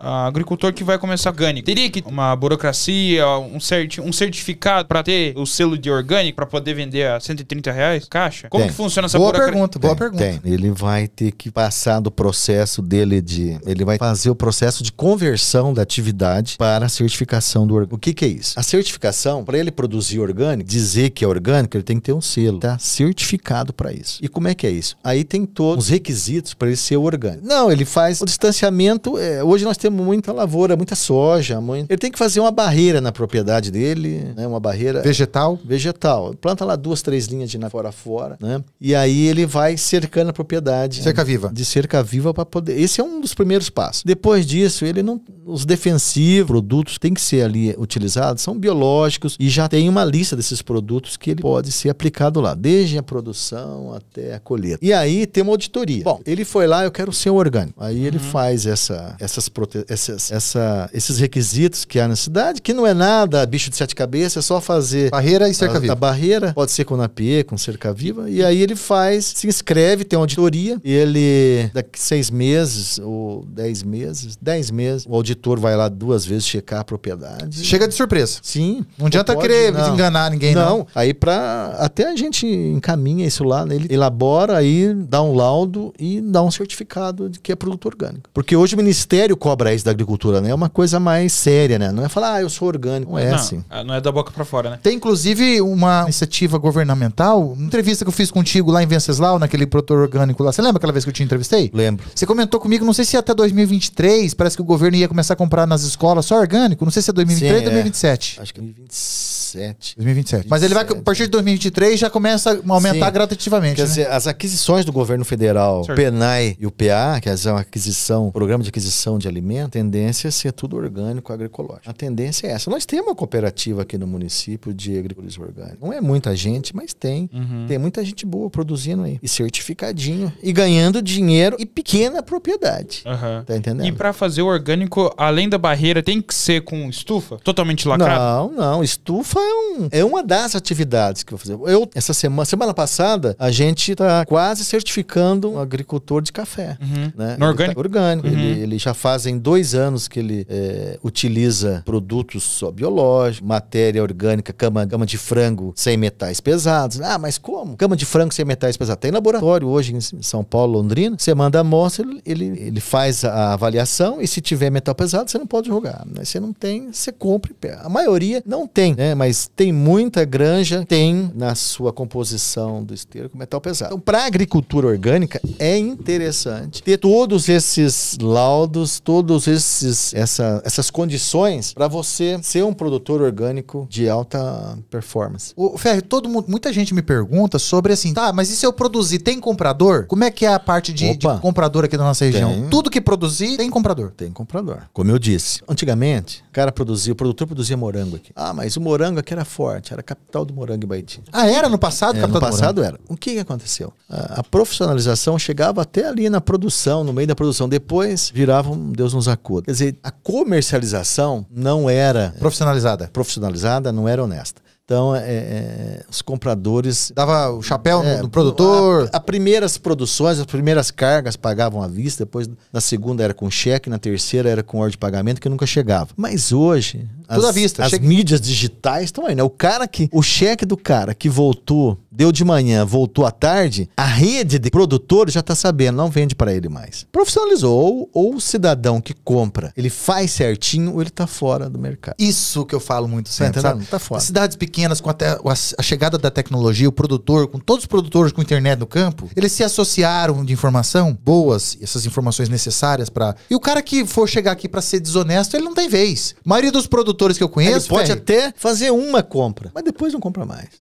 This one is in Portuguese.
agricultor que vai começar orgânico. Teria que uma burocracia, um, certi um certificado para ter o selo de orgânico para poder vender a 130 reais caixa? Como tem. que funciona essa boa Pergunta, boa tem, pergunta. Tem. Ele vai ter que passar do processo dele de. Ele vai fazer o processo de conversão da atividade para a certificação do orgânico. O que, que é isso? A certificação, para ele produzir orgânico, dizer que é orgânico, ele tem que ter um selo, tá? Certificado para isso. E como é que é isso? Aí tem todos os requisitos para ele ser orgânico. Não, ele faz o distanciamento. É, hoje nós temos muita lavoura, muita soja. Muito... Ele tem que fazer uma barreira na propriedade dele, né? Uma barreira. Vegetal? Vegetal. Planta lá duas, três linhas de fora a fora, né? E aí ele vai cercando a propriedade. Cerca viva. De cerca viva para poder. Esse é um dos primeiros passos. Depois disso, ele não. Os defensivos, produtos que tem que ser ali utilizados, são biológicos e já tem uma lista desses produtos que ele pode ser aplicado lá, desde a produção até a colheita. E aí tem uma auditoria. Bom, ele foi lá, eu quero ser orgânico. Aí ele uhum. faz essa, essas proteções esses, essa, esses requisitos que há na cidade, que não é nada bicho de sete cabeças, é só fazer. Barreira e cerca-viva. A, a, barreira pode ser com NAPE, com cerca-viva, e aí ele faz, se inscreve, tem uma auditoria, ele, daqui seis meses ou dez meses, dez meses, o auditor vai lá duas vezes checar a propriedade. Chega de surpresa. Sim. Não adianta pode, querer não. enganar ninguém, não. não. Aí para até a gente encaminha isso lá, né, ele elabora, aí dá um laudo e dá um certificado de que é produto orgânico. Porque hoje o Ministério cobra da agricultura, né? É uma coisa mais séria, né? Não é falar, ah, eu sou orgânico. Não é não, assim. É, não é da boca para fora, né? Tem, inclusive, uma iniciativa governamental. Uma entrevista que eu fiz contigo lá em Venceslau, naquele produtor orgânico lá. Você lembra aquela vez que eu te entrevistei? Lembro. Você comentou comigo, não sei se até 2023, parece que o governo ia começar a comprar nas escolas só orgânico. Não sei se é 2023 Sim, é. ou 2027. Acho que é 2027. 2027. 2027. Mas ele vai, a partir de 2023, já começa a aumentar Sim, Quer né? dizer, as aquisições do governo federal, o PENAI e o PA, que é uma aquisição, programa de aquisição de alimento, a tendência é ser tudo orgânico agroecológico. A tendência é essa. Nós temos uma cooperativa aqui no município de agricultura orgânica. Não é muita gente, mas tem. Uhum. Tem muita gente boa produzindo aí. E certificadinho. E ganhando dinheiro e pequena propriedade. Uhum. Tá entendendo? E para fazer o orgânico, além da barreira, tem que ser com estufa? Totalmente lacrado? Não, não. Estufa Copa então, é, um, é uma das atividades que eu vou fazer. Eu, essa semana, semana passada, a gente está quase certificando um agricultor de café. Uhum. Né? No orgânico? Tá orgânico. Uhum. Ele, ele, já fazem dois anos que ele é, utiliza produtos só biológicos, matéria orgânica, cama, cama de frango sem metais pesados. Ah, mas como? Cama de frango sem metais pesados. Tem laboratório hoje em São Paulo, Londrina. Você manda a amostra, ele, ele faz a avaliação e se tiver metal pesado, você não pode jogar. Né? Você não tem, você compra e pega. A maioria não tem, né? Mas mas tem muita granja, tem na sua composição do esterco metal pesado. Então, para a agricultura orgânica, é interessante ter todos esses laudos, todos esses essa, essas condições para você ser um produtor orgânico de alta performance. O Ferre, todo mundo, muita gente me pergunta sobre assim, tá, mas e se eu produzir, tem comprador? Como é que é a parte de, de comprador aqui da nossa região? Tem. Tudo que produzir tem comprador. Tem comprador. Como eu disse, antigamente, o cara produzia, o produtor produzia morango aqui. Ah, mas o morango que era forte, era capital do morango e Baiti. Ah, era no passado? É, no passado era. O que, que aconteceu? A, a, profissionalização chegava até ali na produção, no meio da produção. Depois virava um Deus nos acuda. Quer dizer, a comercialização não era... Profissionalizada. Profissionalizada, não era honesta. Então, é, é, é, os compradores. Dava o chapéu é, no produtor? As primeiras produções, as primeiras cargas pagavam à vista, depois na segunda era com cheque, na terceira era com ordem de pagamento, que nunca chegava. Mas hoje. Tudo as, à vista. As cheque... mídias digitais estão aí, né? O cara que. O cheque do cara que voltou deu de manhã, voltou à tarde, a rede de produtores já está sabendo, não vende para ele mais. Profissionalizou ou o cidadão que compra, ele faz certinho ou ele está fora do mercado. Isso que eu falo muito sempre, tá, tá, tá fora. Cidades pequenas, com até a chegada da tecnologia, o produtor, com todos os produtores com internet no campo, eles se associaram de informação boas, essas informações necessárias para. E o cara que for chegar aqui para ser desonesto, ele não tem vez. A maioria dos produtores que eu conheço ele pode ferre. até fazer uma compra, mas depois não compra mais.